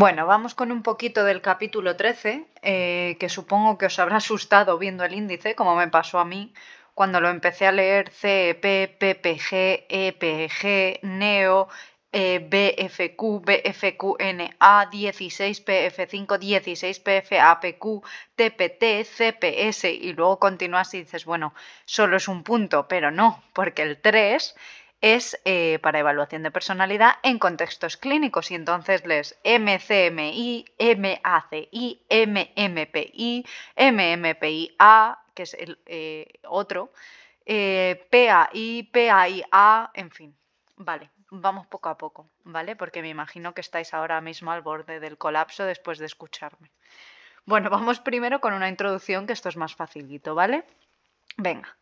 Bueno, vamos con un poquito del capítulo 13, eh, que supongo que os habrá asustado viendo el índice, como me pasó a mí cuando lo empecé a leer CEP, PPG, EPG, NEO, e, BFQ, BFQ, BFQNA, 16PF5, 16PFAPQ, TPT, CPS, y luego continúas y dices, bueno, solo es un punto, pero no, porque el 3 es eh, para evaluación de personalidad en contextos clínicos y entonces les MCMI, MACI, MMPI, MMPIA, que es el eh, otro, eh, PAI, PAIA, en fin. Vale, vamos poco a poco, ¿vale? Porque me imagino que estáis ahora mismo al borde del colapso después de escucharme. Bueno, vamos primero con una introducción que esto es más facilito, ¿vale? Venga,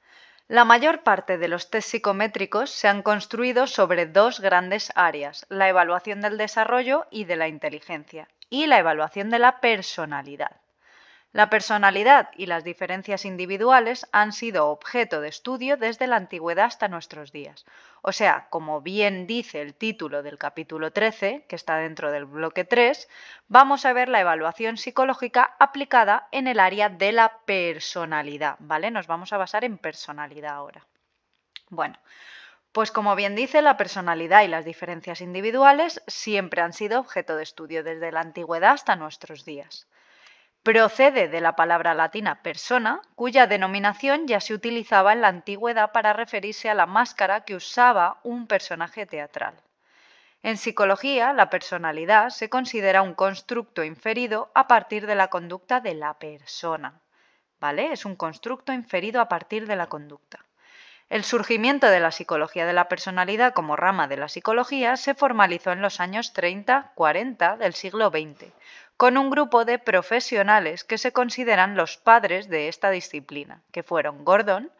la mayor parte de los test psicométricos se han construido sobre dos grandes áreas, la evaluación del desarrollo y de la inteligencia, y la evaluación de la personalidad. La personalidad y las diferencias individuales han sido objeto de estudio desde la antigüedad hasta nuestros días. O sea, como bien dice el título del capítulo 13, que está dentro del bloque 3, vamos a ver la evaluación psicológica aplicada en el área de la personalidad, ¿vale? Nos vamos a basar en personalidad ahora. Bueno, pues como bien dice, la personalidad y las diferencias individuales siempre han sido objeto de estudio desde la antigüedad hasta nuestros días. Procede de la palabra latina persona, cuya denominación ya se utilizaba en la antigüedad para referirse a la máscara que usaba un personaje teatral. En psicología, la personalidad se considera un constructo inferido a partir de la conducta de la persona. ¿Vale? Es un constructo inferido a partir de la conducta. El surgimiento de la psicología de la personalidad como rama de la psicología se formalizó en los años 30-40 del siglo XX, con un grupo de profesionales que se consideran los padres de esta disciplina, que fueron Gordon,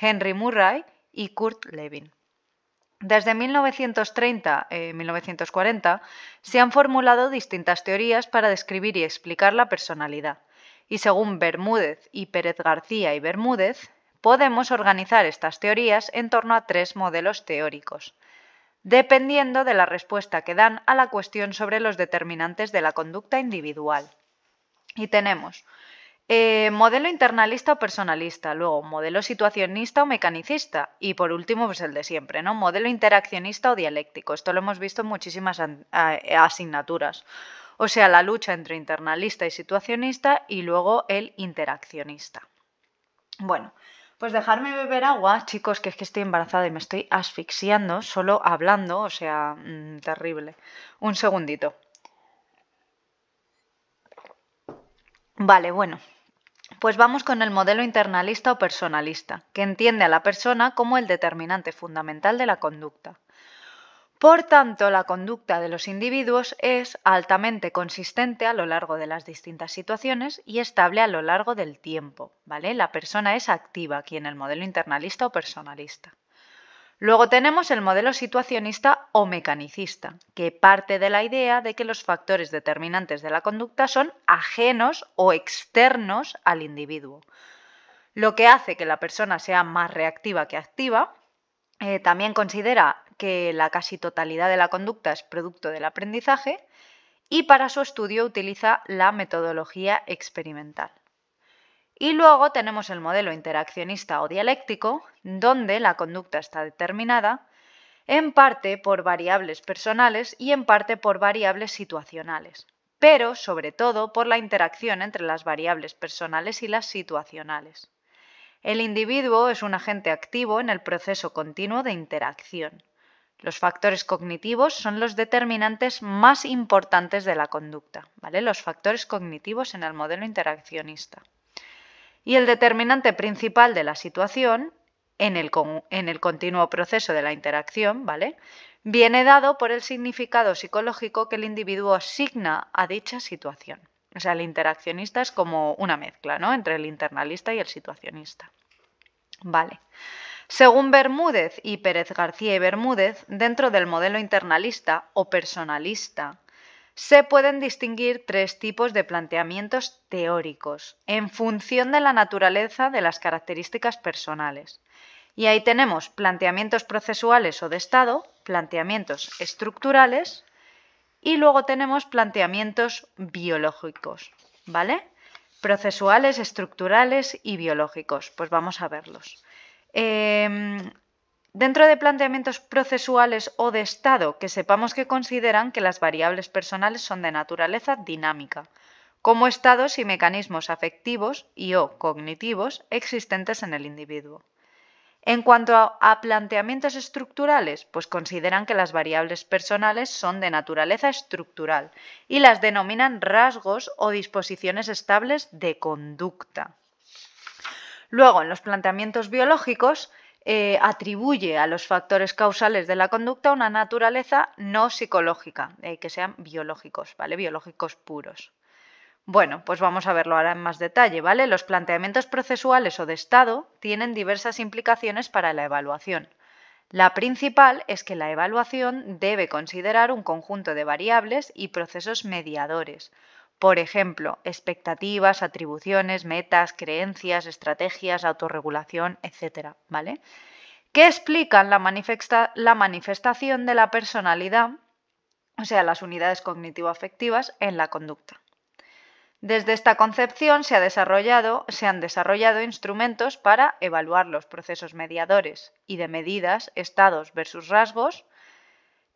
Henry Murray y Kurt Levin. Desde 1930-1940 eh, se han formulado distintas teorías para describir y explicar la personalidad, y según Bermúdez y Pérez García y Bermúdez, podemos organizar estas teorías en torno a tres modelos teóricos, dependiendo de la respuesta que dan a la cuestión sobre los determinantes de la conducta individual. Y tenemos eh, modelo internalista o personalista, luego modelo situacionista o mecanicista y por último pues el de siempre, ¿no? Modelo interaccionista o dialéctico. Esto lo hemos visto en muchísimas asignaturas. O sea, la lucha entre internalista y situacionista y luego el interaccionista. Bueno, pues dejarme beber agua, chicos, que es que estoy embarazada y me estoy asfixiando solo hablando, o sea, mm, terrible. Un segundito. Vale, bueno. Pues vamos con el modelo internalista o personalista, que entiende a la persona como el determinante fundamental de la conducta. Por tanto, la conducta de los individuos es altamente consistente a lo largo de las distintas situaciones y estable a lo largo del tiempo, ¿vale? La persona es activa aquí en el modelo internalista o personalista. Luego tenemos el modelo situacionista o mecanicista, que parte de la idea de que los factores determinantes de la conducta son ajenos o externos al individuo, lo que hace que la persona sea más reactiva que activa eh, también considera que la casi totalidad de la conducta es producto del aprendizaje y para su estudio utiliza la metodología experimental. Y luego tenemos el modelo interaccionista o dialéctico, donde la conducta está determinada en parte por variables personales y en parte por variables situacionales, pero sobre todo por la interacción entre las variables personales y las situacionales. El individuo es un agente activo en el proceso continuo de interacción. Los factores cognitivos son los determinantes más importantes de la conducta, ¿vale? Los factores cognitivos en el modelo interaccionista. Y el determinante principal de la situación en el, en el continuo proceso de la interacción, ¿vale? Viene dado por el significado psicológico que el individuo asigna a dicha situación. O sea, el interaccionista es como una mezcla, ¿no? Entre el internalista y el situacionista. Vale. Según Bermúdez y Pérez García y Bermúdez, dentro del modelo internalista o personalista, se pueden distinguir tres tipos de planteamientos teóricos en función de la naturaleza de las características personales. Y ahí tenemos planteamientos procesuales o de Estado, planteamientos estructurales y luego tenemos planteamientos biológicos, ¿vale? procesuales, estructurales y biológicos. Pues vamos a verlos. Em, dentro de planteamientos procesuales o de estado, que sepamos que consideran que las variables personales son de naturaleza dinámica, como estados y mecanismos afectivos y o cognitivos existentes en el individuo. En cuanto a planteamientos estructurales, pues consideran que las variables personales son de naturaleza estructural y las denominan rasgos o disposiciones estables de conducta. Luego, en los planteamientos biológicos, eh, atribuye a los factores causales de la conducta una naturaleza no psicológica, eh, que sean biológicos, ¿vale? Biológicos puros. Bueno, pues vamos a verlo ahora en más detalle, ¿vale? Los planteamientos procesuales o de estado tienen diversas implicaciones para la evaluación. La principal es que la evaluación debe considerar un conjunto de variables y procesos mediadores, por ejemplo, expectativas, atribuciones, metas, creencias, estrategias, autorregulación, etc. ¿Vale? Que explican la, la manifestación de la personalidad, o sea, las unidades cognitivo-afectivas, en la conducta. Desde esta concepción se, ha desarrollado, se han desarrollado instrumentos para evaluar los procesos mediadores y de medidas, estados versus rasgos,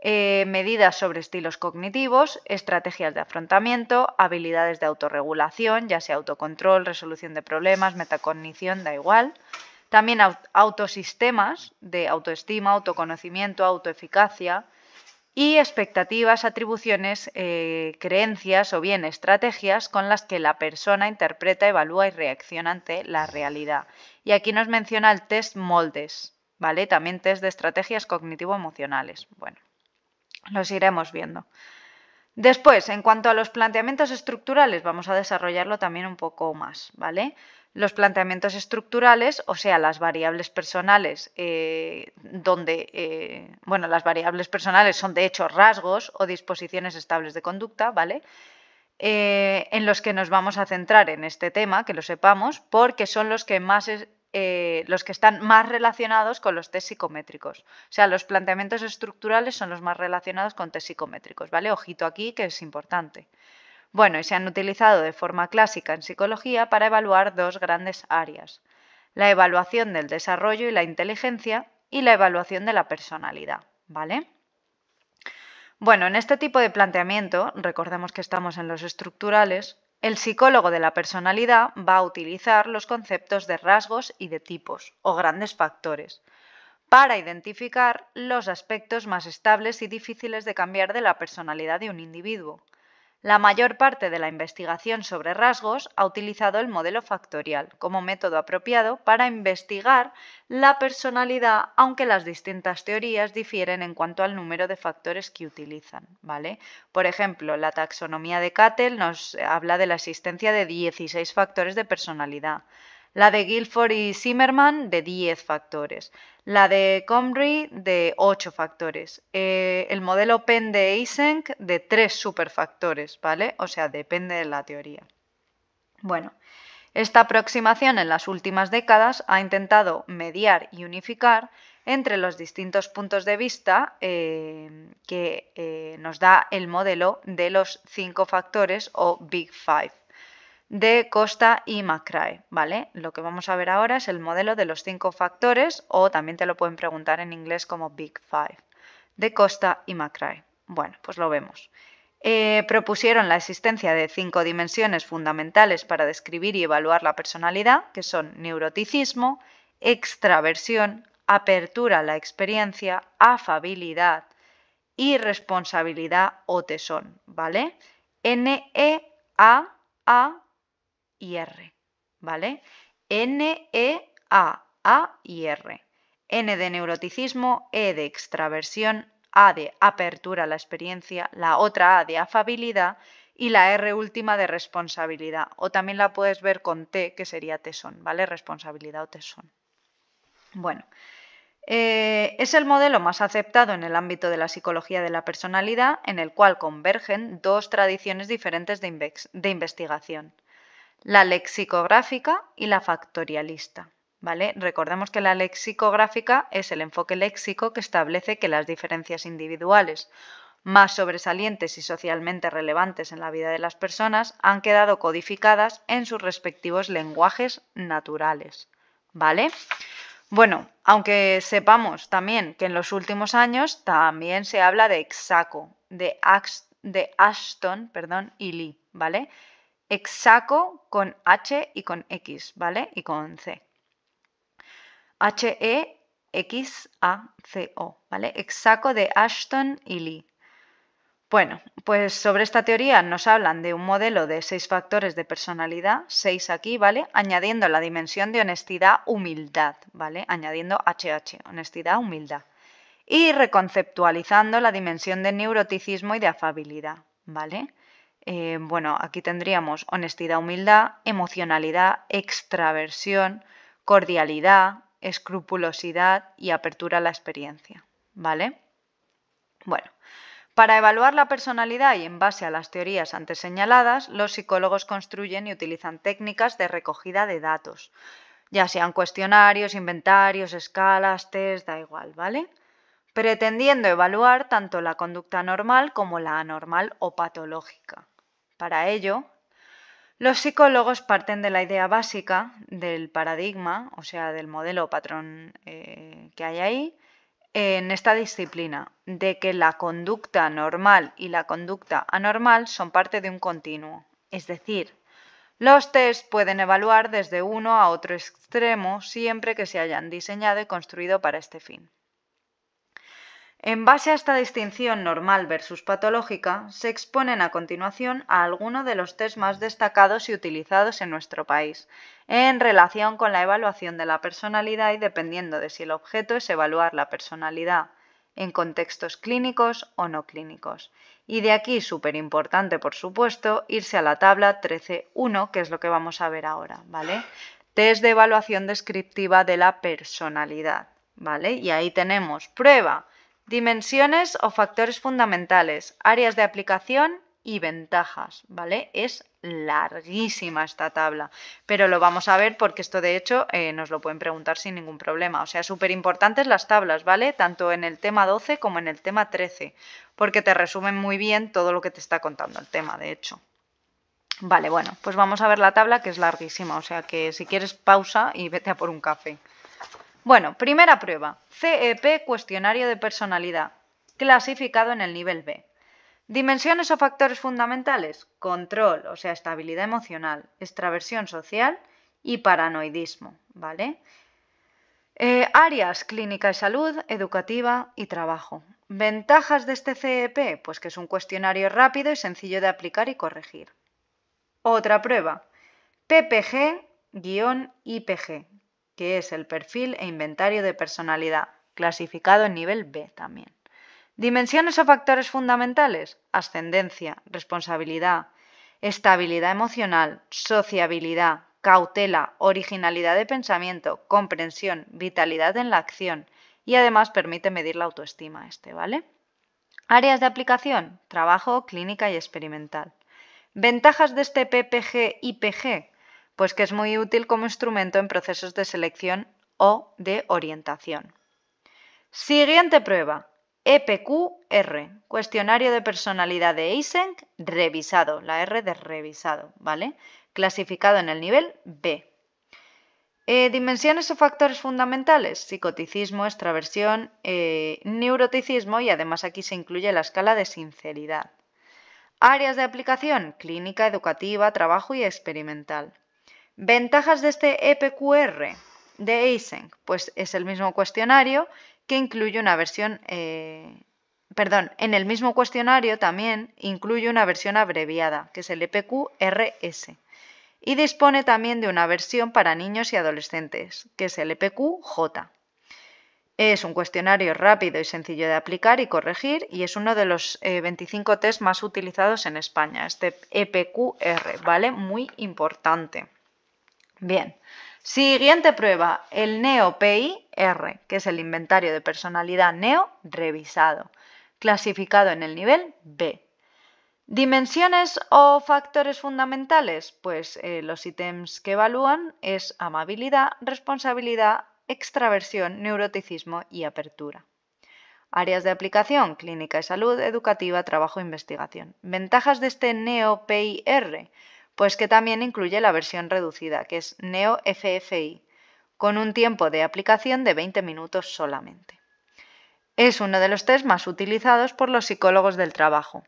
eh, medidas sobre estilos cognitivos, estrategias de afrontamiento, habilidades de autorregulación, ya sea autocontrol, resolución de problemas, metacognición, da igual. También autosistemas de autoestima, autoconocimiento, autoeficacia, y expectativas, atribuciones, eh, creencias o bien estrategias con las que la persona interpreta, evalúa y reacciona ante la realidad. Y aquí nos menciona el test moldes, ¿vale? También test de estrategias cognitivo-emocionales. Bueno, los iremos viendo. Después, en cuanto a los planteamientos estructurales, vamos a desarrollarlo también un poco más, ¿vale? Los planteamientos estructurales, o sea, las variables personales, eh, donde, eh, bueno, las variables personales son de hecho rasgos o disposiciones estables de conducta, ¿vale? Eh, en los que nos vamos a centrar en este tema, que lo sepamos, porque son los que más los que están más relacionados con los test psicométricos. O sea, los planteamientos estructurales son los más relacionados con test psicométricos, ¿vale? Ojito aquí que es importante. Bueno, y se han utilizado de forma clásica en psicología para evaluar dos grandes áreas, la evaluación del desarrollo y la inteligencia y la evaluación de la personalidad, ¿vale? Bueno, en este tipo de planteamiento, recordemos que estamos en los estructurales, el psicólogo de la personalidad va a utilizar los conceptos de rasgos y de tipos, o grandes factores, para identificar los aspectos más estables y difíciles de cambiar de la personalidad de un individuo. La mayor parte de la investigación sobre rasgos ha utilizado el modelo factorial como método apropiado para investigar la personalidad, aunque las distintas teorías difieren en cuanto al número de factores que utilizan, ¿vale? Por ejemplo, la taxonomía de Cattell nos habla de la existencia de 16 factores de personalidad la de Guilford y Zimmerman de 10 factores, la de Comrie de 8 factores, eh, el modelo PEN de Eysenck de 3 superfactores, ¿vale? O sea, depende de la teoría. Bueno, esta aproximación en las últimas décadas ha intentado mediar y unificar entre los distintos puntos de vista eh, que eh, nos da el modelo de los 5 factores o Big Five de Costa y Macrae, ¿vale? Lo que vamos a ver ahora es el modelo de los cinco factores, o también te lo pueden preguntar en inglés como Big Five, de Costa y Macrae. Bueno, pues lo vemos. Eh, propusieron la existencia de cinco dimensiones fundamentales para describir y evaluar la personalidad, que son neuroticismo, extraversión, apertura a la experiencia, afabilidad y responsabilidad o tesón, ¿vale? N-E-A-A R, ¿vale? N, E, A, A y R. N de neuroticismo, E de extraversión, A de apertura a la experiencia, la otra A de afabilidad y la R última de responsabilidad. O también la puedes ver con T, que sería tesón, ¿vale? Responsabilidad o tesón. Bueno, eh, es el modelo más aceptado en el ámbito de la psicología de la personalidad, en el cual convergen dos tradiciones diferentes de, de investigación la lexicográfica y la factorialista. ¿Vale? Recordemos que la lexicográfica es el enfoque léxico que establece que las diferencias individuales más sobresalientes y socialmente relevantes en la vida de las personas han quedado codificadas en sus respectivos lenguajes naturales. ¿Vale? Bueno, aunque sepamos también que en los últimos años también se habla de Exaco, de, de Ashton perdón, y Lee, ¿vale? Exaco con H y con X, ¿vale? Y con C. H-E-X-A-C-O, ¿vale? Exaco de Ashton y Lee. Bueno, pues sobre esta teoría nos hablan de un modelo de seis factores de personalidad, seis aquí, ¿vale? Añadiendo la dimensión de honestidad-humildad, ¿vale? Añadiendo HH, honestidad-humildad. Y reconceptualizando la dimensión de neuroticismo y de afabilidad, ¿vale? Eh, bueno, aquí tendríamos honestidad, humildad, emocionalidad, extraversión, cordialidad, escrupulosidad y apertura a la experiencia, ¿vale? Bueno, para evaluar la personalidad y en base a las teorías antes señaladas, los psicólogos construyen y utilizan técnicas de recogida de datos, ya sean cuestionarios, inventarios, escalas, test, da igual, ¿vale? pretendiendo evaluar tanto la conducta normal como la anormal o patológica. Para ello, los psicólogos parten de la idea básica del paradigma, o sea, del modelo o patrón eh, que hay ahí, en esta disciplina, de que la conducta normal y la conducta anormal son parte de un continuo. Es decir, los test pueden evaluar desde uno a otro extremo siempre que se hayan diseñado y construido para este fin. En base a esta distinción normal versus patológica, se exponen a continuación a algunos de los test más destacados y utilizados en nuestro país, en relación con la evaluación de la personalidad y dependiendo de si el objeto es evaluar la personalidad en contextos clínicos o no clínicos. Y de aquí, súper importante, por supuesto, irse a la tabla 13.1, que es lo que vamos a ver ahora, ¿vale? Test de evaluación descriptiva de la personalidad, ¿vale? Y ahí tenemos prueba Dimensiones o factores fundamentales, áreas de aplicación y ventajas, ¿vale? Es larguísima esta tabla, pero lo vamos a ver porque esto de hecho eh, nos lo pueden preguntar sin ningún problema. O sea, súper importantes las tablas, ¿vale? Tanto en el tema 12 como en el tema 13, porque te resumen muy bien todo lo que te está contando el tema, de hecho. Vale, bueno, pues vamos a ver la tabla que es larguísima, o sea que si quieres pausa y vete a por un café. Bueno, primera prueba. CEP, cuestionario de personalidad, clasificado en el nivel B. Dimensiones o factores fundamentales. Control, o sea, estabilidad emocional, extraversión social y paranoidismo, ¿vale? Eh, áreas, clínica y salud, educativa y trabajo. Ventajas de este CEP, pues que es un cuestionario rápido y sencillo de aplicar y corregir. Otra prueba, PPG-IPG, que es el perfil e inventario de personalidad, clasificado en nivel B también. Dimensiones o factores fundamentales, ascendencia, responsabilidad, estabilidad emocional, sociabilidad, cautela, originalidad de pensamiento, comprensión, vitalidad en la acción y además permite medir la autoestima este, ¿vale? Áreas de aplicación, trabajo, clínica y experimental. Ventajas de este PPG-IPG, pues que es muy útil como instrumento en procesos de selección o de orientación. Siguiente prueba. EPQR, cuestionario de personalidad de Eysenck, revisado, la R de revisado, ¿vale? Clasificado en el nivel B. Eh, dimensiones o factores fundamentales, psicoticismo, extraversión, eh, neuroticismo y además aquí se incluye la escala de sinceridad. Áreas de aplicación, clínica, educativa, trabajo y experimental. Ventajas de este EPQR de Async, pues es el mismo cuestionario que incluye una versión, eh, perdón, en el mismo cuestionario también incluye una versión abreviada, que es el EPQRS, y dispone también de una versión para niños y adolescentes, que es el EPQJ. Es un cuestionario rápido y sencillo de aplicar y corregir y es uno de los 25 eh, test más utilizados en España, este EPQR, ¿vale? Muy importante. Bien. Siguiente prueba, el Neo PIR, que es el inventario de personalidad Neo revisado, clasificado en el nivel B. ¿Dimensiones o factores fundamentales? Pues eh, los ítems que evalúan es amabilidad, responsabilidad, extraversión, neuroticismo y apertura. Áreas de aplicación, clínica y salud, educativa, trabajo e investigación. Ventajas de este Neo PIR pues que también incluye la versión reducida, que es Neo FFI, con un tiempo de aplicación de 20 minutos solamente. Es uno de los test más utilizados por los psicólogos del trabajo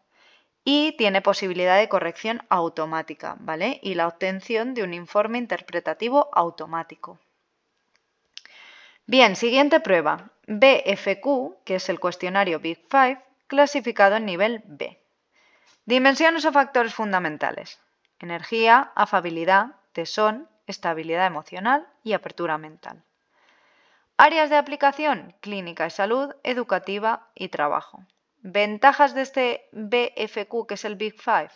y tiene posibilidad de corrección automática, ¿vale? Y la obtención de un informe interpretativo automático. Bien, siguiente prueba. BFQ, que es el cuestionario Big Five, clasificado en nivel B. Dimensiones o factores fundamentales energía, afabilidad, tesón, estabilidad emocional y apertura mental. Áreas de aplicación, clínica y salud, educativa y trabajo. Ventajas de este BFQ, que es el Big Five.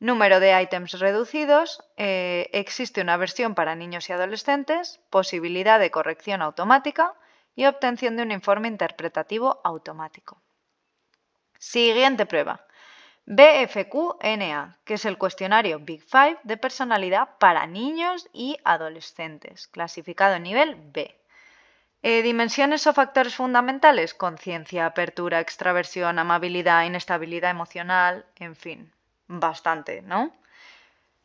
Número de ítems reducidos, eh, existe una versión para niños y adolescentes, posibilidad de corrección automática y obtención de un informe interpretativo automático. Siguiente prueba. BFQNA, que es el cuestionario Big Five de personalidad para niños y adolescentes, clasificado en nivel B. Eh, dimensiones o factores fundamentales, conciencia, apertura, extraversión, amabilidad, inestabilidad emocional, en fin, bastante, ¿no?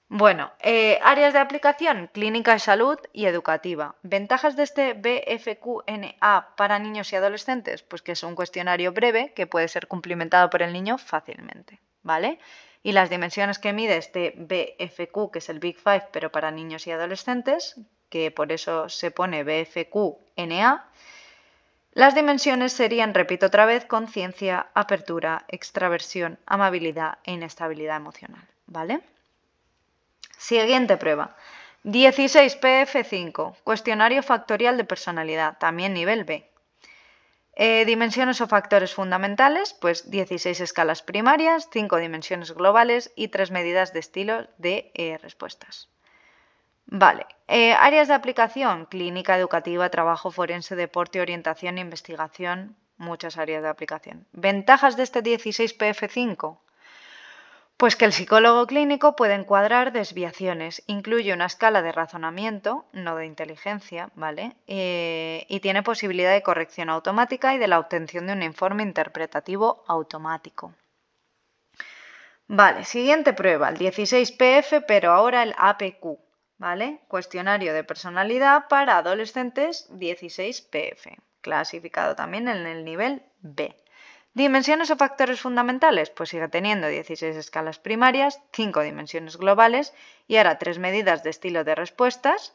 Bueno, eh, áreas de aplicación, clínica de salud y educativa. ¿Ventajas de este BFQNA para niños y adolescentes? Pues que es un cuestionario breve que puede ser cumplimentado por el niño fácilmente. ¿vale? Y las dimensiones que mide este BFQ, que es el Big Five, pero para niños y adolescentes, que por eso se pone BFQNA, las dimensiones serían, repito otra vez, conciencia, apertura, extraversión, amabilidad e inestabilidad emocional, ¿vale? Siguiente prueba. 16 PF5, cuestionario factorial de personalidad, también nivel B. Eh, dimensiones o factores fundamentales, pues 16 escalas primarias, 5 dimensiones globales y 3 medidas de estilo de eh, respuestas. Vale, eh, áreas de aplicación, clínica, educativa, trabajo forense, deporte, orientación, investigación, muchas áreas de aplicación. Ventajas de este 16 PF5, pues que el psicólogo clínico puede encuadrar desviaciones, incluye una escala de razonamiento, no de inteligencia, ¿vale? Eh, y tiene posibilidad de corrección automática y de la obtención de un informe interpretativo automático. Vale, siguiente prueba, el 16PF, pero ahora el APQ, ¿vale? Cuestionario de personalidad para adolescentes 16PF, clasificado también en el nivel B. ¿Dimensiones o factores fundamentales? Pues sigue teniendo 16 escalas primarias, 5 dimensiones globales y ahora 3 medidas de estilo de respuestas.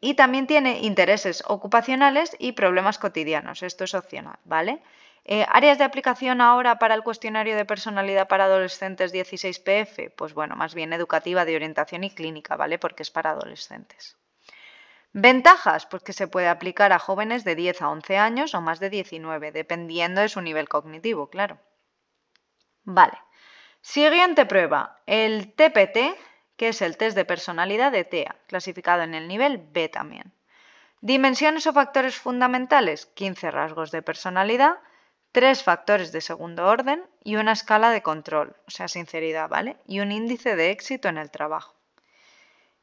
Y, también tiene intereses ocupacionales y problemas cotidianos. Esto es opcional, ¿vale? Eh, áreas de aplicación ahora para el cuestionario de personalidad para adolescentes 16 PF, pues bueno, más bien educativa, de orientación y clínica, ¿vale? Porque es para adolescentes. Ventajas, pues que se puede aplicar a jóvenes de 10 a 11 años o más de 19, dependiendo de su nivel cognitivo, claro. Vale. Siguiente prueba, el TPT, que es el test de personalidad de TEA, clasificado en el nivel B también. Dimensiones o factores fundamentales, 15 rasgos de personalidad, 3 factores de segundo orden y una escala de control, o sea, sinceridad, ¿vale? Y un índice de éxito en el trabajo.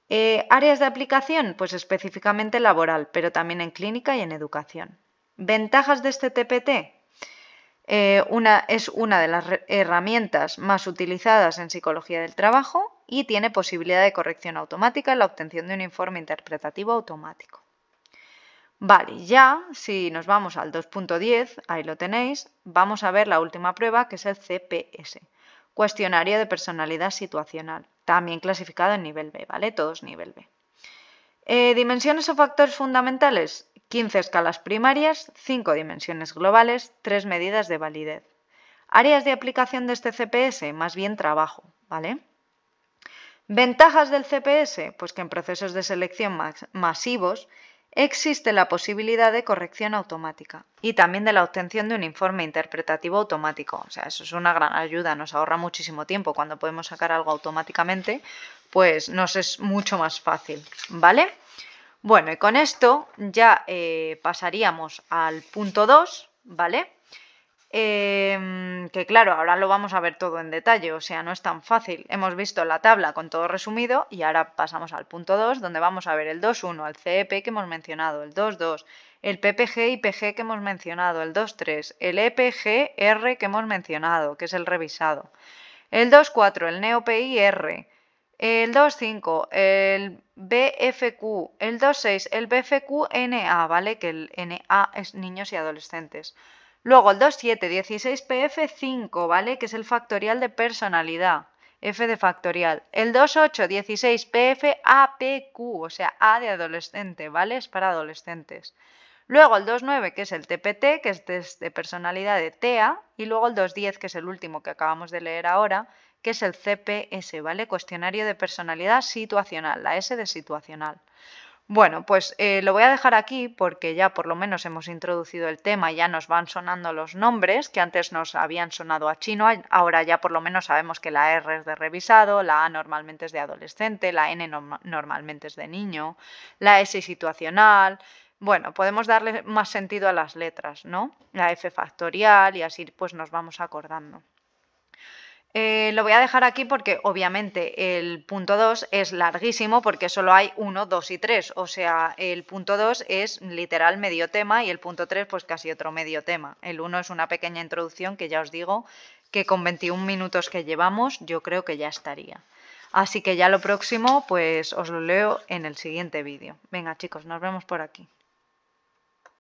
Eh, áreas de aplicación, pues específicamente laboral, pero también en clínica y en educación. Ventajas de este TPT. Eh, es una de las herramientas más utilizadas en psicología del trabajo y tiene posibilidad de corrección automática en la obtención de un informe interpretativo automático. Vale, ya si nos vamos al 2.10, ahí lo tenéis, vamos a ver la última prueba que es el CPS, cuestionario de personalidad situacional también clasificado en nivel B, ¿vale? Todos nivel B. Eh, dimensiones o factores fundamentales, 15 escalas primarias, 5 dimensiones globales, 3 medidas de validez. Áreas de aplicación de este CPS, más bien trabajo, ¿vale? Ventajas del CPS, pues que en procesos de selección masivos existe la posibilidad de corrección automática y también de la obtención de un informe interpretativo automático. O sea, eso es una gran ayuda, nos ahorra muchísimo tiempo. Cuando podemos sacar algo automáticamente, pues nos es mucho más fácil, ¿vale? Bueno, y con esto ya eh, pasaríamos al punto 2, ¿vale? Em, que claro, ahora lo vamos a ver todo en detalle, o sea, no es tan fácil. Hemos visto la tabla con todo resumido y ahora pasamos al punto 2, donde vamos a ver el 2.1, el CEP que hemos mencionado, el 2.2, el PPG y PG que hemos mencionado, el 2.3, el EPGR que hemos mencionado, que es el revisado, el 2.4, el NeoPIR, el 2.5, el BFQ, el 2.6, el BFQNA, ¿vale? Que el NA es niños y adolescentes. Luego el 16, pf ¿vale? Que es el factorial de personalidad. F de factorial. El 28 pf APQ, o sea, A de adolescente, ¿vale? Es para adolescentes. Luego el 29, que es el TPT, que es de personalidad de TEA. Y luego el 210, que es el último que acabamos de leer ahora, que es el CPS, ¿vale? Cuestionario de personalidad situacional, la S de situacional. Bueno, pues eh, lo voy a dejar aquí porque ya por lo menos hemos introducido el tema, ya nos van sonando los nombres que antes nos habían sonado a chino, ahora ya por lo menos sabemos que la R es de revisado, la A normalmente es de adolescente, la N normalmente es de niño, la S situacional, bueno, podemos darle más sentido a las letras, ¿no? La F factorial y así pues nos vamos acordando. Eh, lo voy a dejar aquí porque obviamente el punto 2 es larguísimo porque solo hay 1, 2 y 3. O sea, el punto 2 es literal medio tema y el punto 3 pues casi otro medio tema. El 1 es una pequeña introducción que ya os digo que con 21 minutos que llevamos yo creo que ya estaría. Así que ya lo próximo pues os lo leo en el siguiente vídeo. Venga chicos, nos vemos por aquí.